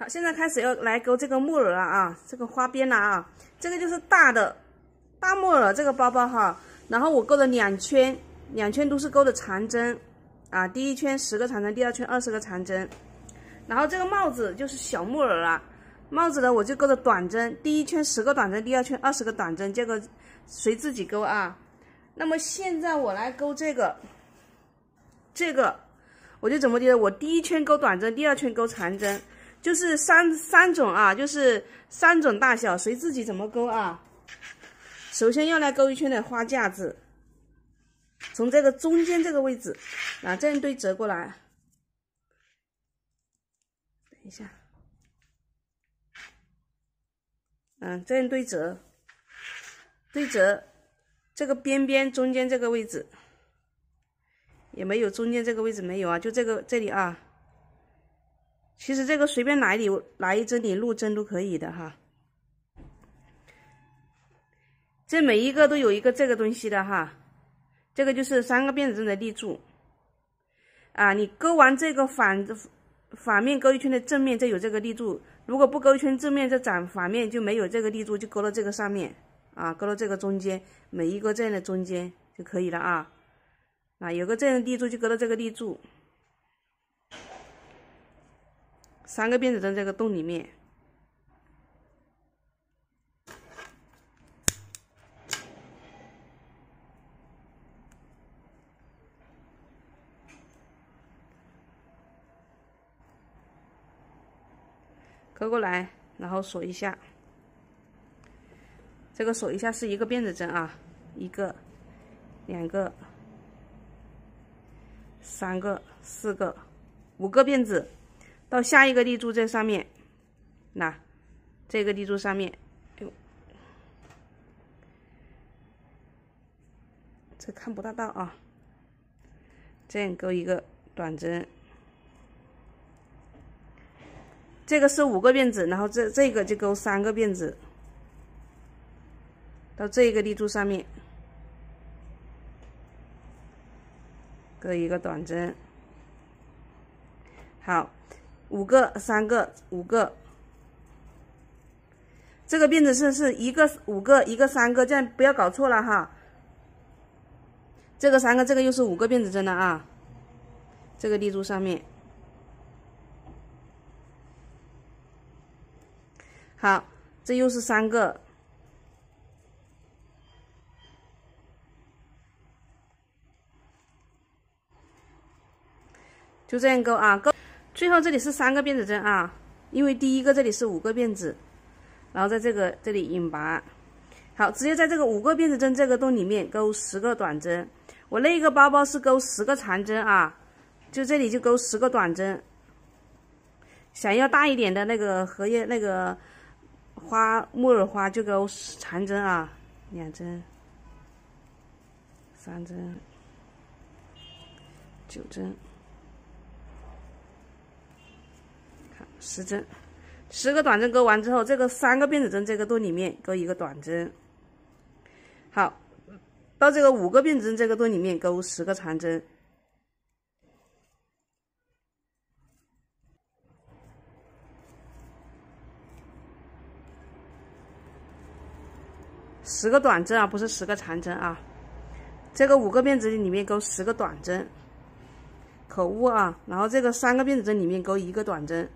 好，现在开始要来钩这个木耳了啊，这个花边了啊，这个就是大的大木耳这个包包哈。然后我钩了两圈，两圈都是钩的长针啊，第一圈十个长针，第二圈二十个长针。然后这个帽子就是小木耳了，帽子呢我就钩的短针，第一圈十个短针，第二圈二十个短针。这个随自己钩啊？那么现在我来钩这个，这个我就怎么觉得我第一圈钩短针，第二圈钩长针。就是三三种啊，就是三种大小，随自己怎么勾啊。首先要来勾一圈的花架子，从这个中间这个位置，啊，这样对折过来。等一下，嗯，这样对折，对折，这个边边中间这个位置也没有，中间这个位置没有啊，就这个这里啊。其实这个随便哪里哪一针你入针都可以的哈，这每一个都有一个这个东西的哈，这个就是三个辫子针的立柱，啊，你勾完这个反反面勾一圈的正面，再有这个立柱；如果不一圈正面，再反反面就没有这个立柱，就勾到这个上面啊，勾到这个中间，每一个这样的中间就可以了啊，啊，有个这样的立柱就勾到这个立柱。三个辫子针在个洞里面，割过来，然后锁一下。这个锁一下是一个辫子针啊，一个、两个、三个、四个、五个辫子。到下一个立柱这上面，那这个立柱上面，哎呦，这看不大到啊！这样勾一个短针，这个是五个辫子，然后这这个就勾三个辫子，到这个立柱上面，勾一个短针，好。五个，三个，五个。这个辫子是是一个五个，一个三个，这样不要搞错了哈。这个三个，这个又是五个辫子针的啊。这个立柱上面，好，这又是三个，就这样勾啊勾。最后这里是三个辫子针啊，因为第一个这里是五个辫子，然后在这个这里引拔，好，直接在这个五个辫子针这个洞里面钩十个短针。我那一个包包是钩十个长针啊，就这里就钩十个短针。想要大一点的那个荷叶那个花木耳花就钩长针啊，两针、三针、九针。十针，十个短针钩完之后，这个三个辫子针这个洞里面钩一个短针。好，到这个五个辫子针这个洞里面钩十个长针。十个短针啊，不是十个长针啊。这个五个辫子针里面钩十个短针，可恶啊！然后这个三个辫子针里面钩一个短针。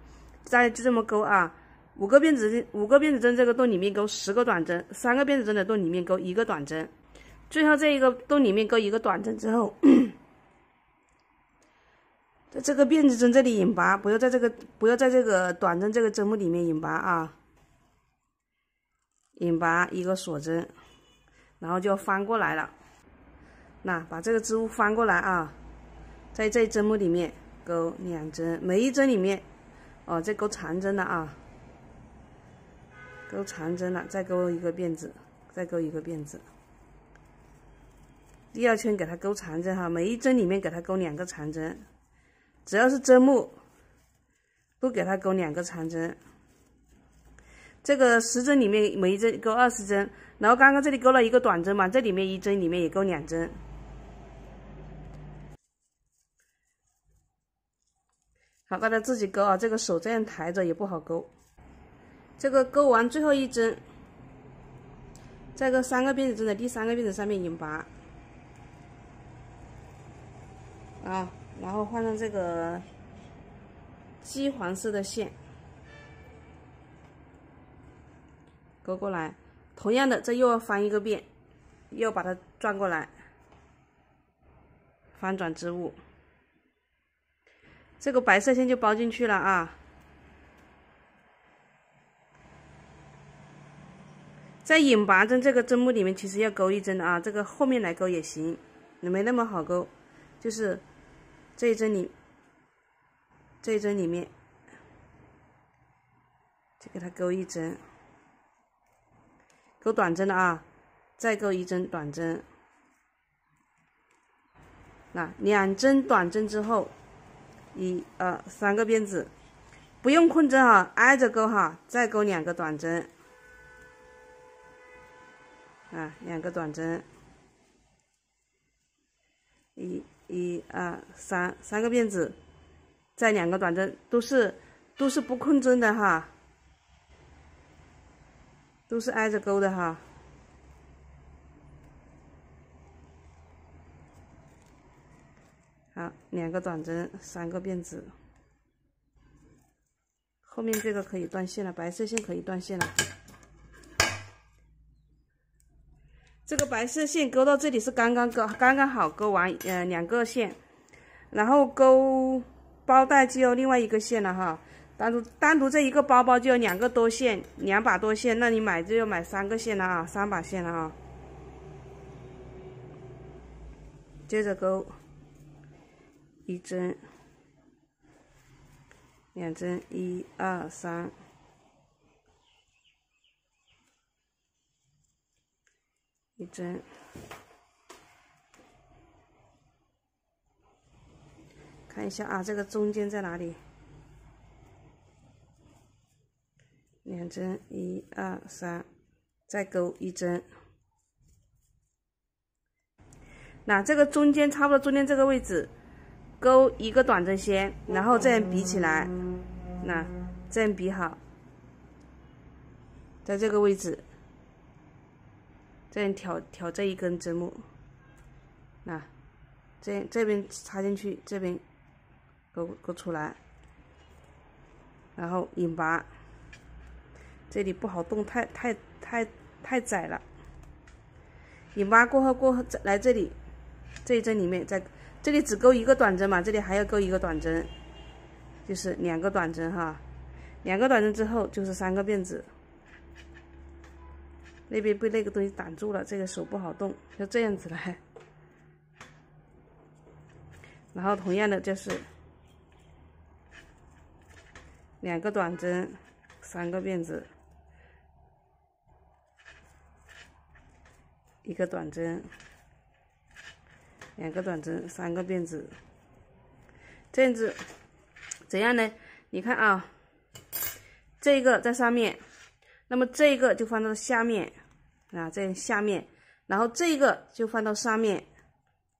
再就这么钩啊，五个辫子针，五个辫子针这个洞里面钩十个短针，三个辫子针的洞里面钩一个短针，最后这一个洞里面钩一个短针之后，在这个辫子针这里引拔，不要在这个不要在这个短针这个针目里面引拔啊，引拔一个锁针，然后就翻过来了。那把这个织物翻过来啊，在这针目里面钩两针，每一针里面。哦，再钩长针了啊！钩长针了，再钩一个辫子，再钩一个辫子。第二圈给它钩长针哈，每一针里面给它钩两个长针，只要是针目，不给它钩两个长针。这个十针里面每一针钩二十针，然后刚刚这里钩了一个短针嘛，这里面一针里面也钩两针。好，大家自己勾啊！这个手这样抬着也不好勾。这个勾完最后一针，再这三个辫子针的第三个辫子上面引拔啊，然后换上这个鸡黄色的线勾过来。同样的，这又要翻一个辫，又把它转过来，翻转织物。这个白色线就包进去了啊，在引拔针这个针目里面，其实要钩一针的啊。这个后面来钩也行，没那么好钩，就是这一针里，这一针里面就给它钩一针，钩短针的啊，再钩一针短针，那两针短针之后。一二三个辫子，不用空针哈，挨着钩哈，再钩两个短针，啊，两个短针，一一二三三个辫子，再两个短针，都是都是不空针的哈，都是挨着钩的哈。好，两个短针，三个辫子。后面这个可以断线了，白色线可以断线了。这个白色线勾到这里是刚刚勾，刚刚好勾完，呃，两个线。然后勾包带就要另外一个线了哈，单独单独这一个包包就要两个多线，两把多线，那你买就要买三个线了啊，三把线了啊。接着勾，一针，两针，一二三，一针，看一下啊，这个中间在哪里？两针，一二三，再勾一针。那这个中间，差不多中间这个位置。勾一个短针先，然后这样比起来，那这样比好，在这个位置，这样挑挑这一根针目，那这这边插进去，这边勾勾出来，然后引拔，这里不好动，太太太太窄了，引拔过后过后来这里，这一针里面再。这里只钩一个短针嘛，这里还要钩一个短针，就是两个短针哈，两个短针之后就是三个辫子。那边被那个东西挡住了，这个手不好动，要这样子来。然后同样的就是两个短针，三个辫子，一个短针。两个短针，三个辫子，这样子怎样呢？你看啊，这个在上面，那么这个就放到下面啊，在下面，然后这个就放到上面，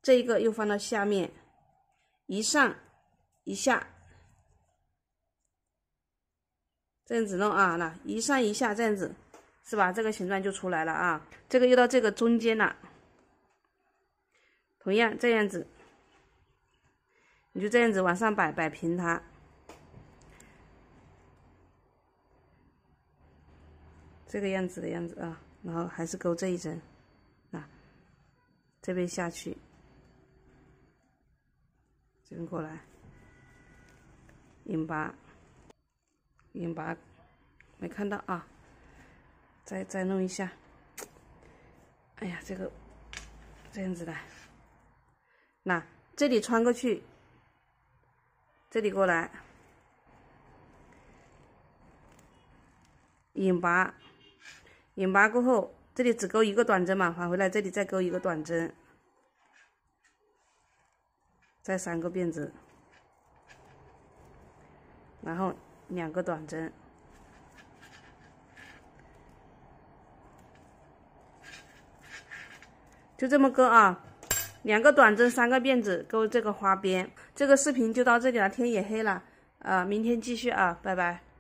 这个又放到下面，一上一下，这样子弄啊，那一上一下这样子是吧？这个形状就出来了啊，这个又到这个中间了。同样这样子，你就这样子往上摆摆平它，这个样子的样子啊，然后还是勾这一针啊，这边下去，这边过来，引拔，引拔，没看到啊，再再弄一下，哎呀，这个这样子的。那这里穿过去，这里过来，引拔，引拔过后，这里只钩一个短针嘛，返回来这里再钩一个短针，再三个辫子，然后两个短针，就这么钩啊。两个短针，三个辫子，勾这个花边。这个视频就到这里了，天也黑了，啊，明天继续啊，拜拜。